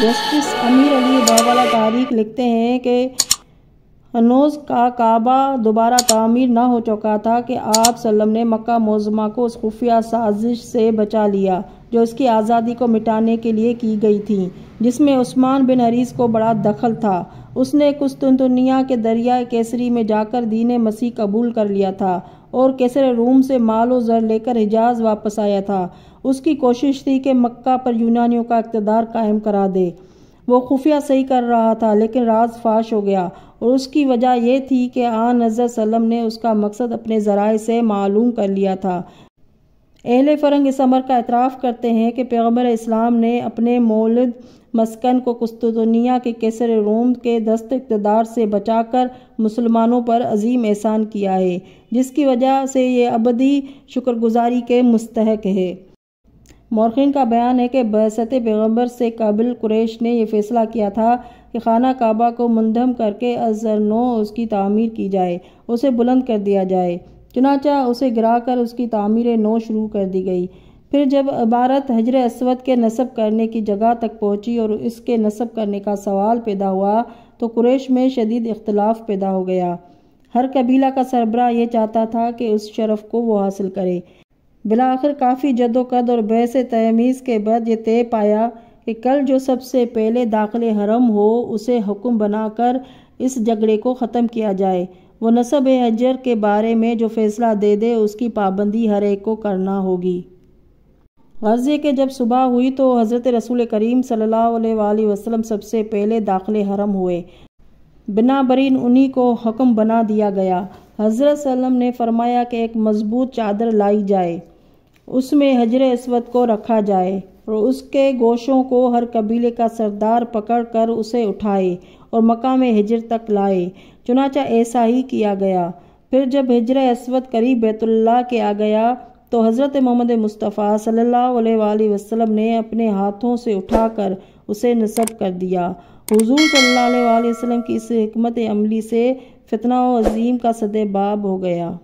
justice अमीर अली बाबाला तारीख लिखते हैं कि हनोज का काबा दोबारा तामीर ना हो चुका था कि आप सल्लम ने मक्का मौजमा को उस खुफिया साजिश से बचा लिया जो उसकी आज़ादी को मिटाने के लिए की गई थी जिसमें उस्मान बिन हरीस को बड़ा दखल था उसने कुस्तुनतुनिया के दरिया केसरी में जाकर दीन मसीह कबूल कर लिया था और केसर रूम से माल जर लेकर हिजाज वापस आया था उसकी कोशिश थी कि मक्का पर यूनानियों का इकतदार कायम करा दे वो खुफिया सही कर रहा था लेकिन राज फाश हो गया और उसकी वजह यह थी कि आ नजर सलम ने उसका मकसद अपने ज़राए से मालूम कर लिया था अहल फ़रंग इस अमर का एतराफ़ करते हैं कि पैगम्बर इस्लाम ने अपने मौलद मस्कन को कुस्तुनिया के केसर रोम के दस्त इकतदार से बचाकर मुसलमानों पर अजीम एहसान किया है जिसकी वजह से ये अबदी शुक्रगुजारी के मुस्तक है मौरखिन का बयान है कि बहसत पैगम्बर से काबिल कुरेश ने यह फैसला किया था कि खाना काबा को मंदम करके नो उसकी तमीर की जाए उसे बुलंद कर दिया जाए चुनाचा उसे गिराकर उसकी तामीर नो शुरू कर दी गई फिर जब इबारत हजर असवद के नस्ब करने की जगह तक पहुंची और इसके नस्ब करने का सवाल पैदा हुआ तो कुरेश में शदीद इख्तलाफ पैदा हो गया हर कबीला का सरबरा यह चाहता था कि उस शरफ को वो हासिल करे बिलाखिर काफ़ी जदोकद और बहस तमीज़ के बाद ये तय पाया कि कल जो सबसे पहले दाखिल हरम हो उसे हुक्म बनाकर इस झगड़े को ख़त्म किया जाए वो नसब हजर के बारे में जो फैसला दे दे उसकी पाबंदी हर एक को करना होगी गर्ज़ के जब सुबह हुई तो हज़रत रसूल करीम सल्ला वसलम सबसे पहले दाखिल हरम हुए बिना बरीन उन्हीं को हुक्म बना दिया गया हज़रत सल्लम ने फरमाया कि एक मज़बूत चादर लाई जाए उसमें हजर इसवत को रखा जाए और उसके गोशों को हर कबीले का सरदार पकड़ कर उसे उठाए और मक्का में हिजर तक लाए चुनाचा ऐसा ही किया गया फिर जब हिजर असवद करीब बैतुल्ला के आ गया तो हज़रत मोहम्मद मुस्तफ़ा सल्ला वसलम ने अपने हाथों से उठाकर उसे नस्ब कर दिया हुजूर सल्लल्लाहु अलैहि वसल्लम की इस हमत अमली से फितना अजीम का सदैबाब हो गया